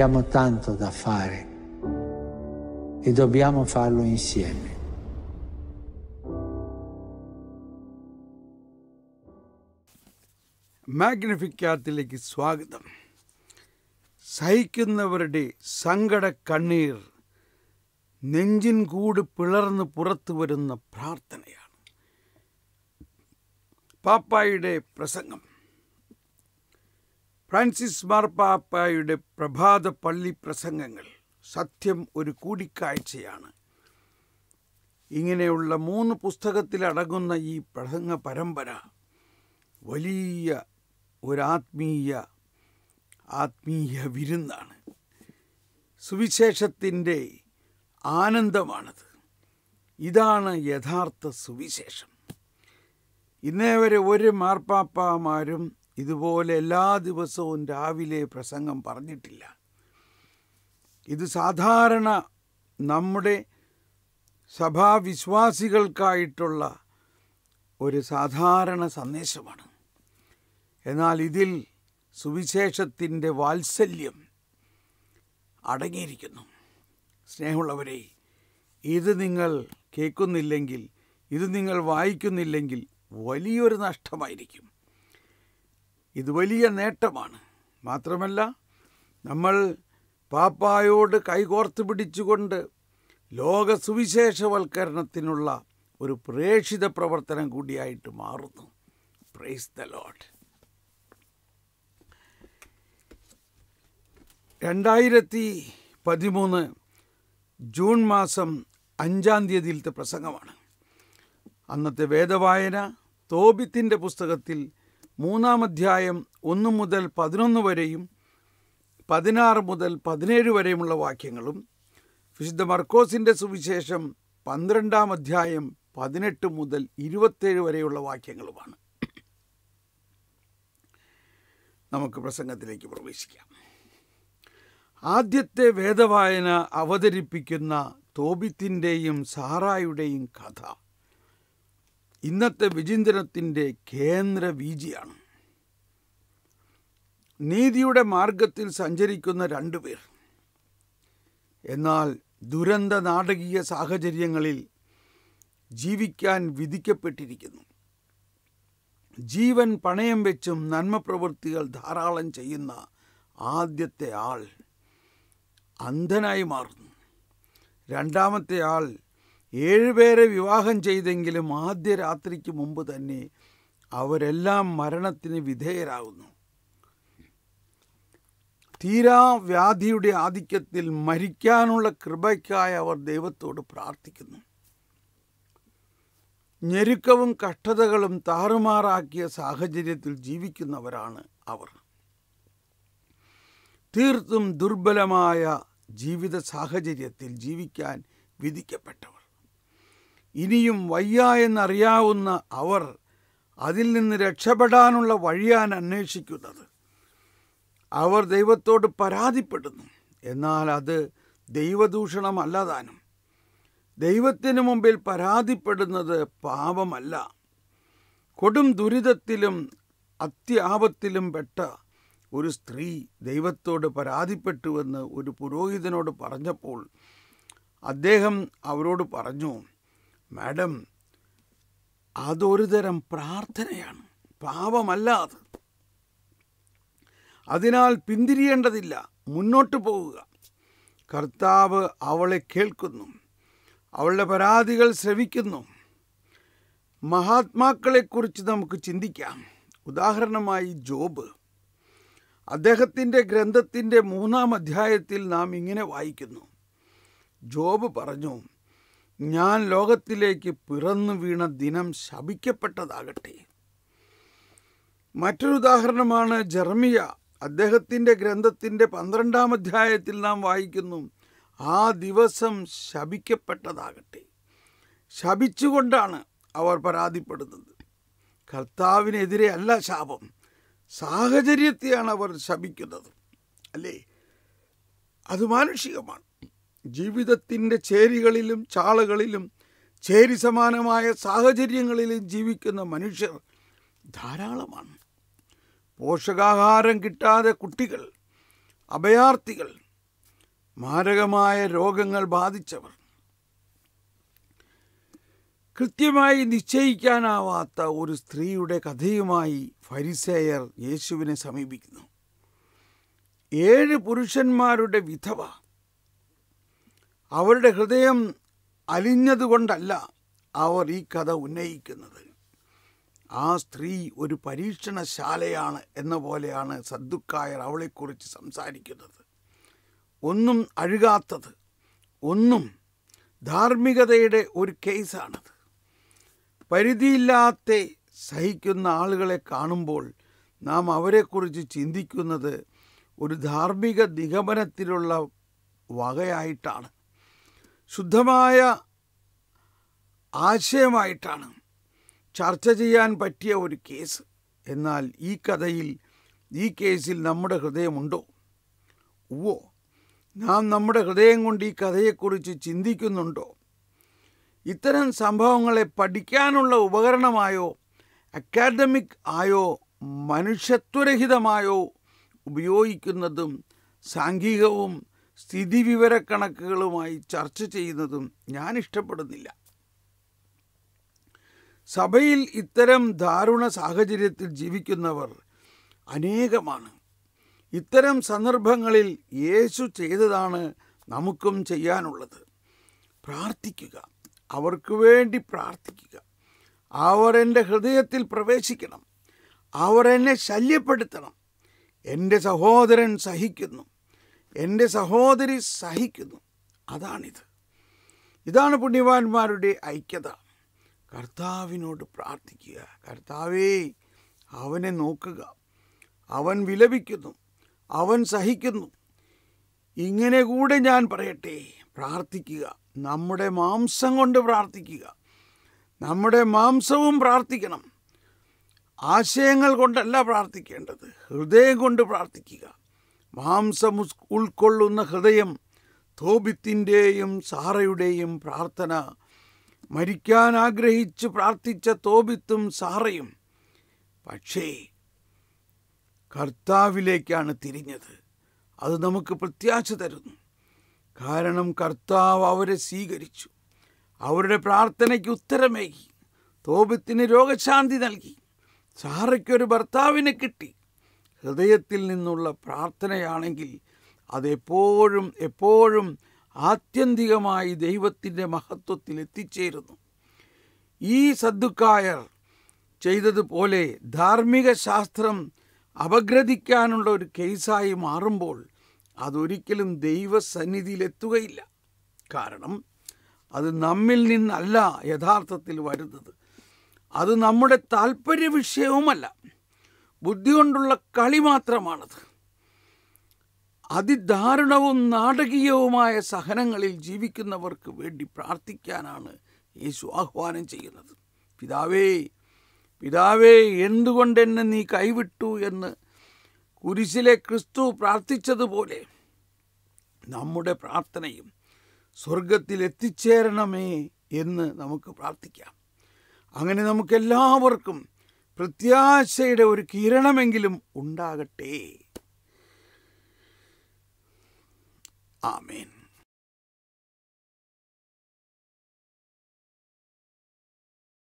Abbiamo tanto da fare e dobbiamo farlo insieme. മാഗ്നിഫിക്കാത്തിലേക്ക് സ്വാഗതം സഹിക്കുന്നവരുടെ സങ്കട കണ്ണീർ നെഞ്ചിൻ കൂട് പിളർന്ന് പുറത്തു വരുന്ന പ്രാർത്ഥനയാണ് പാപ്പായുടെ പ്രസംഗം ഫ്രാൻസിസ് മാർപ്പാപ്പായുടെ പ്രഭാത പള്ളി പ്രസംഗങ്ങൾ സത്യം ഒരു കൂടിക്കാഴ്ചയാണ് ഇങ്ങനെയുള്ള മൂന്ന് പുസ്തകത്തിലടങ്ങുന്ന ഈ പ്രസംഗ പരമ്പര വലിയ ഒരാത്മീയ ആത്മീയ വിരുന്നാണ് സുവിശേഷത്തിൻ്റെ ആനന്ദമാണത് ഇതാണ് യഥാർത്ഥ സുവിശേഷം ഇന്നേ വരെ ഒരു മാർപ്പാപ്പമാരും ഇതുപോലെ എല്ലാ ദിവസവും രാവിലെ പ്രസംഗം പറഞ്ഞിട്ടില്ല ഇത് സാധാരണ നമ്മുടെ സഭാവിശ്വാസികൾക്കായിട്ടുള്ള ഒരു സാധാരണ സന്ദേശമാണ് എന്നാൽ ഇതിൽ സുവിശേഷത്തിൻ്റെ വാത്സല്യം അടങ്ങിയിരിക്കുന്നു സ്നേഹമുള്ളവരെ ഇത് നിങ്ങൾ കേൾക്കുന്നില്ലെങ്കിൽ ഇത് നിങ്ങൾ വായിക്കുന്നില്ലെങ്കിൽ വലിയൊരു നഷ്ടമായിരിക്കും ഇത് വലിയ നേട്ടമാണ് മാത്രമല്ല നമ്മൾ പാപ്പായോട് കൈകോർത്ത് പിടിച്ചുകൊണ്ട് ലോക സുവിശേഷവൽക്കരണത്തിനുള്ള ഒരു പ്രേക്ഷിത പ്രവർത്തനം കൂടിയായിട്ട് മാറുന്നു പ്രൈസ് ദ ലോഡ് രണ്ടായിരത്തി പതിമൂന്ന് ജൂൺ മാസം അഞ്ചാം തീയതിയിലത്തെ പ്രസംഗമാണ് അന്നത്തെ വേദവായന തോബിത്തിൻ്റെ പുസ്തകത്തിൽ മൂന്നാം അധ്യായം ഒന്ന് മുതൽ പതിനൊന്ന് വരെയും പതിനാറ് മുതൽ പതിനേഴ് വരെയുമുള്ള വാക്യങ്ങളും വിശുദ്ധ മർക്കോസിൻ്റെ സുവിശേഷം പന്ത്രണ്ടാം അധ്യായം പതിനെട്ട് മുതൽ ഇരുപത്തേഴ് വരെയുള്ള വാക്യങ്ങളുമാണ് നമുക്ക് പ്രസംഗത്തിലേക്ക് പ്രവേശിക്കാം ആദ്യത്തെ വേദവായന അവതരിപ്പിക്കുന്ന തോബിത്തിൻ്റെയും സാറായുടെയും കഥ ഇന്നത്തെ വിചിന്തനത്തിൻ്റെ കേന്ദ്ര വീജിയാണ് നീതിയുടെ മാർഗത്തിൽ സഞ്ചരിക്കുന്ന രണ്ടുപേർ എന്നാൽ ദുരന്ത നാടകീയ സാഹചര്യങ്ങളിൽ ജീവിക്കാൻ വിധിക്കപ്പെട്ടിരിക്കുന്നു ജീവൻ പണയം വെച്ചും നന്മ പ്രവൃത്തികൾ ധാരാളം ചെയ്യുന്ന ആദ്യത്തെ ആൾ അന്ധനായി മാറുന്നു രണ്ടാമത്തെ ആൾ ഏഴുപേരെ വിവാഹം ചെയ്തെങ്കിലും ആദ്യ രാത്രിക്ക് മുമ്പ് തന്നെ അവരെല്ലാം മരണത്തിന് വിധേയരാകുന്നു തീരാ വ്യാധിയുടെ ആധിക്യത്തിൽ മരിക്കാനുള്ള കൃപയ്ക്കായി അവർ ദൈവത്തോട് പ്രാർത്ഥിക്കുന്നു ഞെരുക്കവും കഷ്ടതകളും താറുമാറാക്കിയ സാഹചര്യത്തിൽ ജീവിക്കുന്നവരാണ് അവർ തീർത്തും ദുർബലമായ ജീവിത സാഹചര്യത്തിൽ ജീവിക്കാൻ വിധിക്കപ്പെട്ടവർ ഇനിയും വയ്യ എന്നറിയാവുന്ന അവർ അതിൽ നിന്ന് രക്ഷപ്പെടാനുള്ള വഴിയാണ് അന്വേഷിക്കുന്നത് അവർ ദൈവത്തോട് പരാതിപ്പെടുന്നു എന്നാൽ അത് ദൈവദൂഷണമല്ലതാനും താനും ദൈവത്തിനു മുമ്പിൽ പരാതിപ്പെടുന്നത് പാപമല്ല കൊടും ദുരിതത്തിലും അത്യാപത്തിലും പെട്ട ഒരു സ്ത്രീ ദൈവത്തോട് പരാതിപ്പെട്ടുവെന്ന് ഒരു പുരോഹിതനോട് പറഞ്ഞപ്പോൾ അദ്ദേഹം അവരോട് പറഞ്ഞു മാഡം അതൊരു തരം പ്രാർത്ഥനയാണ് പാപമല്ല അത് അതിനാൽ പിന്തിരിയേണ്ടതില്ല മുന്നോട്ട് പോവുക കർത്താവ് അവളെ കേൾക്കുന്നു അവളുടെ പരാതികൾ ശ്രവിക്കുന്നു മഹാത്മാക്കളെക്കുറിച്ച് നമുക്ക് ചിന്തിക്കാം ഉദാഹരണമായി ജോബ് അദ്ദേഹത്തിൻ്റെ ഗ്രന്ഥത്തിൻ്റെ മൂന്നാം അധ്യായത്തിൽ നാം ഇങ്ങനെ വായിക്കുന്നു ജോബ് പറഞ്ഞു ഞാൻ ലോകത്തിലേക്ക് പിറന്നു വീണ ദിനം ശപിക്കപ്പെട്ടതാകട്ടെ മറ്റൊരു ഉദാഹരണമാണ് ജർമിയ അദ്ദേഹത്തിൻ്റെ ഗ്രന്ഥത്തിൻ്റെ പന്ത്രണ്ടാം അധ്യായത്തിൽ നാം വായിക്കുന്നു ആ ദിവസം ശപിക്കപ്പെട്ടതാകട്ടെ ശപിച്ചുകൊണ്ടാണ് അവർ പരാതിപ്പെടുന്നത് കർത്താവിനെതിരെ അല്ല ശാപം സാഹചര്യത്തെയാണ് അവർ ശപിക്കുന്നത് അല്ലേ അത് മാനുഷികമാണ് ജീവിതത്തിൻ്റെ ചേരികളിലും ചാളുകളിലും ചേരി സമാനമായ സാഹചര്യങ്ങളിലും ജീവിക്കുന്ന മനുഷ്യർ ധാരാളമാണ് പോഷകാഹാരം കിട്ടാതെ കുട്ടികൾ അഭയാർത്ഥികൾ മാരകമായ രോഗങ്ങൾ ബാധിച്ചവർ കൃത്യമായി നിശ്ചയിക്കാനാവാത്ത ഒരു സ്ത്രീയുടെ കഥയുമായി ഫരിസേയർ യേശുവിനെ സമീപിക്കുന്നു ഏഴ് പുരുഷന്മാരുടെ വിധവ അവരുടെ ഹൃദയം അലിഞ്ഞതുകൊണ്ടല്ല അവർ ഈ കഥ ഉന്നയിക്കുന്നത് ആ സ്ത്രീ ഒരു പരീക്ഷണശാലയാണ് എന്ന പോലെയാണ് സദ്ദുക്കായർ അവളെക്കുറിച്ച് സംസാരിക്കുന്നത് ഒന്നും അഴുകാത്തത് ഒന്നും ധാർമ്മികതയുടെ ഒരു കേസാണത് പരിധിയില്ലാത്ത സഹിക്കുന്ന ആളുകളെ കാണുമ്പോൾ നാം അവരെക്കുറിച്ച് ചിന്തിക്കുന്നത് ഒരു ധാർമ്മിക നിഗമനത്തിലുള്ള വകയായിട്ടാണ് ശുദ്ധമായ ആശയമായിട്ടാണ് ചർച്ച ചെയ്യാൻ പറ്റിയ ഒരു കേസ് എന്നാൽ ഈ കഥയിൽ ഈ കേസിൽ നമ്മുടെ ഹൃദയമുണ്ടോ ഉവോ നാം നമ്മുടെ ഹൃദയം കൊണ്ട് ഈ കഥയെക്കുറിച്ച് ചിന്തിക്കുന്നുണ്ടോ ഇത്തരം സംഭവങ്ങളെ പഠിക്കാനുള്ള ഉപകരണമായോ അക്കാഡമിക് ആയോ മനുഷ്യത്വരഹിതമായോ ഉപയോഗിക്കുന്നതും സാംഘികവും സ്ഥിതിവിവരക്കണക്കുകളുമായി ചർച്ച ചെയ്യുന്നതും ഞാൻ ഇഷ്ടപ്പെടുന്നില്ല സഭയിൽ ഇത്തരം ദാരുണ സാഹചര്യത്തിൽ ജീവിക്കുന്നവർ അനേകമാണ് ഇത്തരം സന്ദർഭങ്ങളിൽ യേശു ചെയ്തതാണ് നമുക്കും ചെയ്യാനുള്ളത് പ്രാർത്ഥിക്കുക അവർക്ക് വേണ്ടി പ്രാർത്ഥിക്കുക അവർ എൻ്റെ ഹൃദയത്തിൽ പ്രവേശിക്കണം അവർ എന്നെ ശല്യപ്പെടുത്തണം എൻ്റെ സഹോദരൻ സഹിക്കുന്നു എൻ്റെ സഹോദരി സഹിക്കുന്നു അതാണിത് ഇതാണ് പുണ്യവാന്മാരുടെ ഐക്യത കർത്താവിനോട് പ്രാർത്ഥിക്കുക കർത്താവേ അവനെ നോക്കുക അവൻ വിലപിക്കുന്നു അവൻ സഹിക്കുന്നു ഇങ്ങനെ കൂടെ ഞാൻ പറയട്ടെ പ്രാർത്ഥിക്കുക നമ്മുടെ മാംസം കൊണ്ട് പ്രാർത്ഥിക്കുക നമ്മുടെ മാംസവും പ്രാർത്ഥിക്കണം ആശയങ്ങൾ കൊണ്ടല്ല പ്രാർത്ഥിക്കേണ്ടത് ഹൃദയം കൊണ്ട് പ്രാർത്ഥിക്കുക മാംസം ഉൾക്കൊള്ളുന്ന ഹൃദയം തോബിത്തിൻ്റെയും സാറയുടെയും പ്രാർത്ഥന മരിക്കാൻ ആഗ്രഹിച്ച് പ്രാർത്ഥിച്ച തോബിത്തും സാറയും പക്ഷേ കർത്താവിലേക്കാണ് തിരിഞ്ഞത് അത് നമുക്ക് പ്രത്യാശ തരുന്നു കാരണം കർത്താവ് അവരെ സ്വീകരിച്ചു അവരുടെ പ്രാർത്ഥനയ്ക്ക് ഉത്തരമേകി തോപത്തിന് രോഗശാന്തി നൽകി സാറയ്ക്കൊരു ഭർത്താവിനെ കിട്ടി ഹൃദയത്തിൽ നിന്നുള്ള പ്രാർത്ഥനയാണെങ്കിൽ അതെപ്പോഴും എപ്പോഴും ആത്യന്തികമായി ദൈവത്തിൻ്റെ മഹത്വത്തിൽ എത്തിച്ചേരുന്നു ഈ സദ്ദുക്കായർ ചെയ്തതുപോലെ ധാർമ്മിക ശാസ്ത്രം അപഗ്രഥിക്കാനുള്ള ഒരു കേസായി മാറുമ്പോൾ അതൊരിക്കലും ദൈവസന്നിധിയിലെത്തുകയില്ല കാരണം അത് നമ്മിൽ നിന്നല്ല യഥാർത്ഥത്തിൽ വരുന്നത് അത് നമ്മുടെ താല്പര്യ വിഷയവുമല്ല ബുദ്ധി കൊണ്ടുള്ള കളി മാത്രമാണത് അതിദാരുണവും നാടകീയവുമായ സഹനങ്ങളിൽ ജീവിക്കുന്നവർക്ക് വേണ്ടി പ്രാർത്ഥിക്കാനാണ് യേശു ആഹ്വാനം ചെയ്യുന്നത് പിതാവേ പിതാവേ എന്തുകൊണ്ട് എന്നെ നീ കൈവിട്ടു എന്ന് കുരിശിലെ ക്രിസ്തു പ്രാർത്ഥിച്ചതുപോലെ നമ്മുടെ പ്രാർത്ഥനയും സ്വർഗത്തിൽ എത്തിച്ചേരണമേ എന്ന് നമുക്ക് പ്രാർത്ഥിക്കാം അങ്ങനെ നമുക്കെല്ലാവർക്കും പ്രത്യാശയുടെ ഒരു കിരണമെങ്കിലും ഉണ്ടാകട്ടെ ആമേൻ